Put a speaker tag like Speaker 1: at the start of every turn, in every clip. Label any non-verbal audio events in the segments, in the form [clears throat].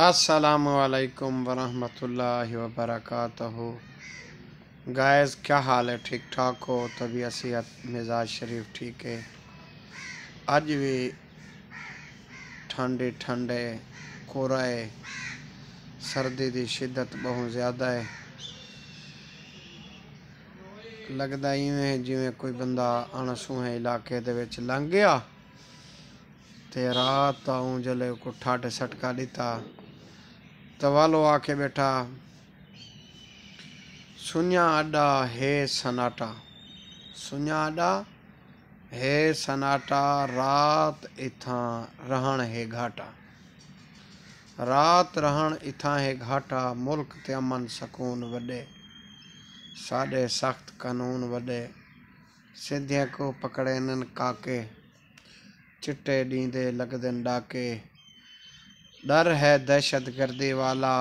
Speaker 1: असलकम वरहमतुल्लाहि वबरकatuह गायज़ क्या हाल है ठीक ठाक हो तभी असीहत मिजाज शरीफ ठीक है अज भी ठंडे ठंडे कोरा है सर्दी की शिद्दत बहुत ज़्यादा है लगता इवें जिमें कोई बंदा अणसूह इलाके लंघ गया तो रात ਤੇ ਰਾਤ ਆਉਂ ਜਲੇ ਕੋ ਠਾਟ तवालो आके बैठा सुन्या अड्डा है सनाटा सुन्या अड्डा है सनाटा रात इथा रहण हे घाटा रात रहन इथा हे घाटा मुल्क ते अमन सकून वडे साडे सख्त कानून वडे सिधिया को पकड़े नन काके चिट्टे डींदे लगदन डाके डर है दहशत गर्दी वाला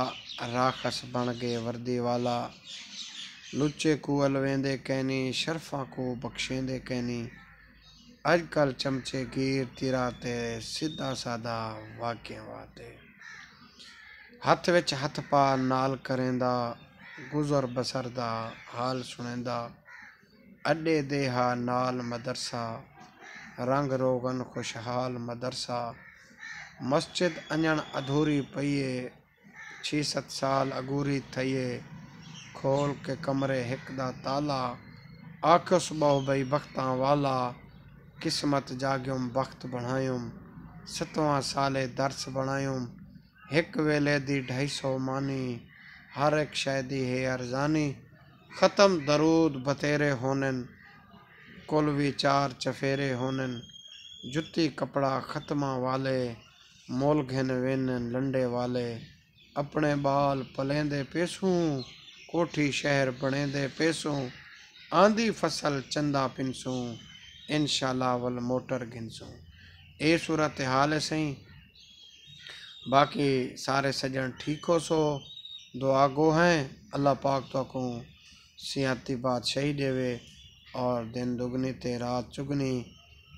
Speaker 1: राखस बन गए वर्दी वाला लुचे को अलवेंदे कहनी शर्फा को बख्शेंदे कहनी अजकल चमचे गिर तिराते सीधा साधा वाक्य वाते हथ विच हथ पा नाल करेंदा गुजर बसर दा हाल सुनेंदा अड्डे देहा नाल मदरसा रंग रोगन खुशहाल मदरसा मस्जिद अञण अधूरी पई छी छह सत साल अगूरी थई खोल के कमरे हिक दा ताला आखियुसि ॿ भई बख़्ता वाला क़िस्मत जाग्युम बख़्त बणायुम सतवा साले दर्स बणायुमि एक वेले दी ढाई सौ मानी हर एक शइ दी हे अर्ज़ानी ख़तम दरूद बतेरे होननि कुल विचार चफेरे होननि जुती कपड़ा ख़तमा वाले घिन विन लंडे वाले अपने बाल दे पेसू कोठी शहर बने दे पेसू आंधी फसल चंदा इन शाला वल मोटर घिनसू ए सूरत हाल है सही बाक़ी सारे सजण ठीक हो सो दुआ गो हैं अल्लाह पाक तो को सियाती बादशाही देवे और दिन दुगनी ते रात चुगनी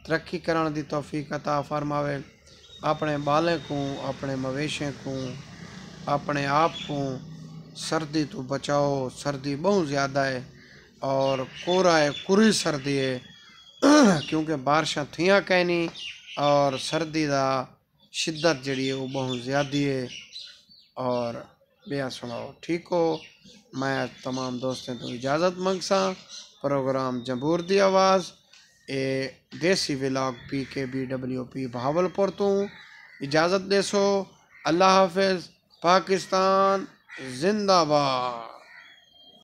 Speaker 1: तरक्की करण दी तौफीक अता फरमावे अपने बालकों अपने मवेशे को अपने आप को सर्दी तो बचाओ सर्दी बहुत ज़्यादा है और कोरा है कुरी सर्दी है [clears throat] क्योंकि बारिशा थी कहनी और सर्दी का शिद्दत जड़ी है वो बहुत ज़्यादा है और बया सुनाओ ठीक हो मैं तमाम दोस्तों तो इजाज़त मंगसा प्रोग्राम जम्बूर की आवाज़ ए देसी विलाग P K B W P Bahawalpur तू तो इजाज़त दे सो अल्लाह हाफ पाकिस्तान जिंदाबाद